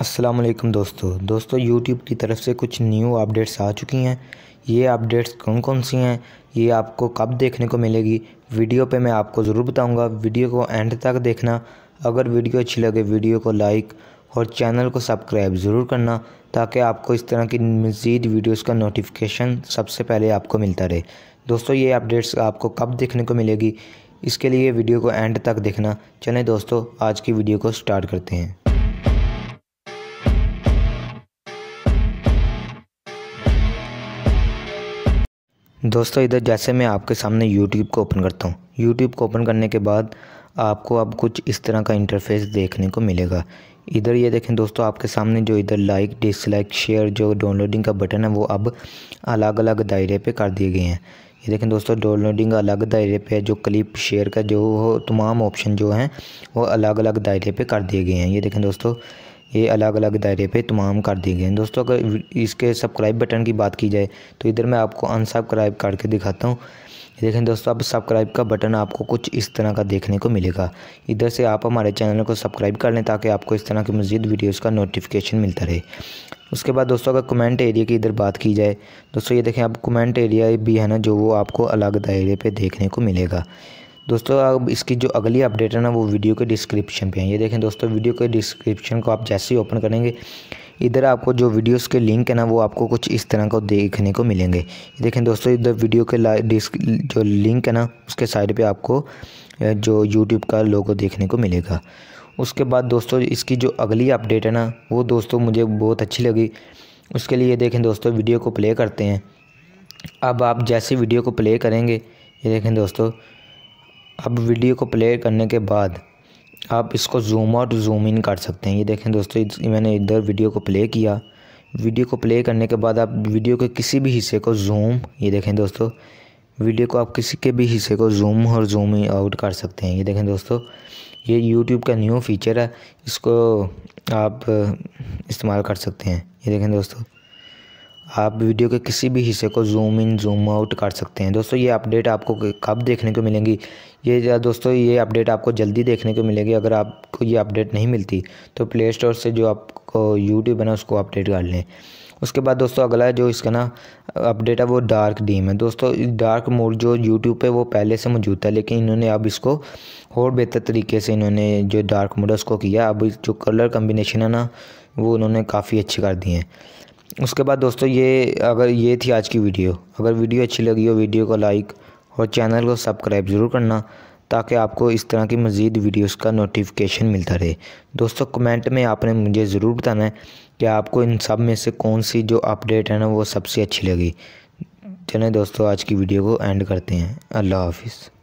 अस्सलाम वालेकुम दोस्तों दोस्तों यूट्यूब की तरफ से कुछ न्यू अपडेट्स आ चुकी हैं ये अपडेट्स कौन कौन सी हैं ये आपको कब देखने को मिलेगी वीडियो पे मैं आपको ज़रूर बताऊंगा वीडियो को एंड तक देखना अगर वीडियो अच्छी लगे वीडियो को लाइक और चैनल को सब्सक्राइब ज़रूर करना ताकि आपको इस तरह की मज़ीद वीडियोस का नोटिफिकेशन सबसे पहले आपको मिलता रहे दोस्तों ये अपडेट्स आपको कब देखने को मिलेगी इसके लिए वीडियो को एंड तक देखना चलें दोस्तों आज की वीडियो को स्टार्ट करते हैं दोस्तों इधर जैसे मैं आपके सामने YouTube को ओपन करता हूँ YouTube को ओपन करने के बाद आपको अब कुछ इस तरह का इंटरफेस देखने को मिलेगा इधर ये देखें दोस्तों आपके सामने जो इधर लाइक डिसलाइक शेयर जो डाउनलोडिंग का बटन है वो अब अलग अलग दायरे पे कर दिए गए हैं ये देखें दोस्तों डाउनलोडिंग अलग दायरे पे है जो क्लिप शेयर का जो तमाम ऑप्शन जो हैं वो अलग अलग दायरे पे कर दिए गए हैं ये देखें दोस्तों ये अलग अलग दायरे पे तमाम कर दिए गए हैं दोस्तों अगर इसके सब्सक्राइब बटन की बात की जाए तो इधर मैं आपको अनसब्सक्राइब करके दिखाता हूँ देखें दोस्तों अब सब्सक्राइब का बटन आपको कुछ इस तरह का देखने को मिलेगा इधर से आप हमारे चैनल को सब्सक्राइब कर लें ताकि आपको इस तरह की मज़ीद वीडियोज़ का नोटिफिकेशन मिलता रहे उसके बाद दोस्तों अगर कमेंट एरिया की इधर बात की जाए दोस्तों ये देखें आप कमेंट एरिया भी है ना जो वो आपको अलग दायरे पर देखने को मिलेगा दोस्तों अब इसकी जो अगली अपडेट है ना वो वीडियो के डिस्क्रिप्शन पे है ये देखें दोस्तों वीडियो के डिस्क्रिप्शन को आप जैसे ही ओपन करेंगे इधर आपको जो वीडियोस के लिंक है ना वो आपको कुछ इस तरह को देखने को मिलेंगे देखें दोस्तों इधर वीडियो के जो लिंक है ना उसके साइड पर आपको जो यूट्यूब का लोगो देखने को मिलेगा उसके बाद दोस्तों इसकी जो अगली अपडेट है ना वो दोस्तों मुझे बहुत अच्छी लगी उसके लिए देखें दोस्तों वीडियो को प्ले करते हैं अब आप जैसे वीडियो को प्ले करेंगे ये देखें दोस्तों अब वीडियो को प्ले करने के बाद आप इसको जूम आउट जूम इन कर सकते हैं ये देखें दोस्तों मैंने इधर वीडियो को प्ले किया वीडियो को प्ले करने के बाद आप वीडियो के किसी भी हिस्से को जूम ये देखें दोस्तों वीडियो को आप किसी के भी हिस्से को जूम और जूम आउट कर सकते हैं ये देखें दोस्तों ये यूट्यूब का न्यू फीचर है इसको आप इस्तेमाल कर सकते हैं ये देखें दोस्तों आप वीडियो के किसी भी हिस्से को जूम इन जूम आउट कर सकते हैं दोस्तों ये अपडेट आपको कब देखने को मिलेंगी ये दोस्तों ये अपडेट आपको जल्दी देखने को मिलेगी अगर आपको ये अपडेट नहीं मिलती तो प्ले स्टोर से जो आपको यूट्यूब है ना उसको अपडेट कर लें उसके बाद दोस्तों अगला जो इसका ना अपडेट है वो डार्क डीम है दोस्तों डार्क मोड जो यूट्यूब पे वो पहले से मौजूद था लेकिन इन्होंने अब इसको और बेहतर तरीके से इन्होंने जो डार्क मोड है उसको किया अब जो कलर कम्बिनेशन है ना वो उन्होंने काफ़ी अच्छे कर दिए हैं उसके बाद दोस्तों ये अगर ये थी आज की वीडियो अगर वीडियो अच्छी लगी हो वीडियो को लाइक और चैनल को सब्सक्राइब ज़रूर करना ताकि आपको इस तरह की मज़ीद वीडियोस का नोटिफिकेशन मिलता रहे दोस्तों कमेंट में आपने मुझे ज़रूर बताना है कि आपको इन सब में से कौन सी जो अपडेट है ना वो सबसे अच्छी लगी चलें दोस्तों आज की वीडियो को एंड करते हैं अल्लाह हाफिज़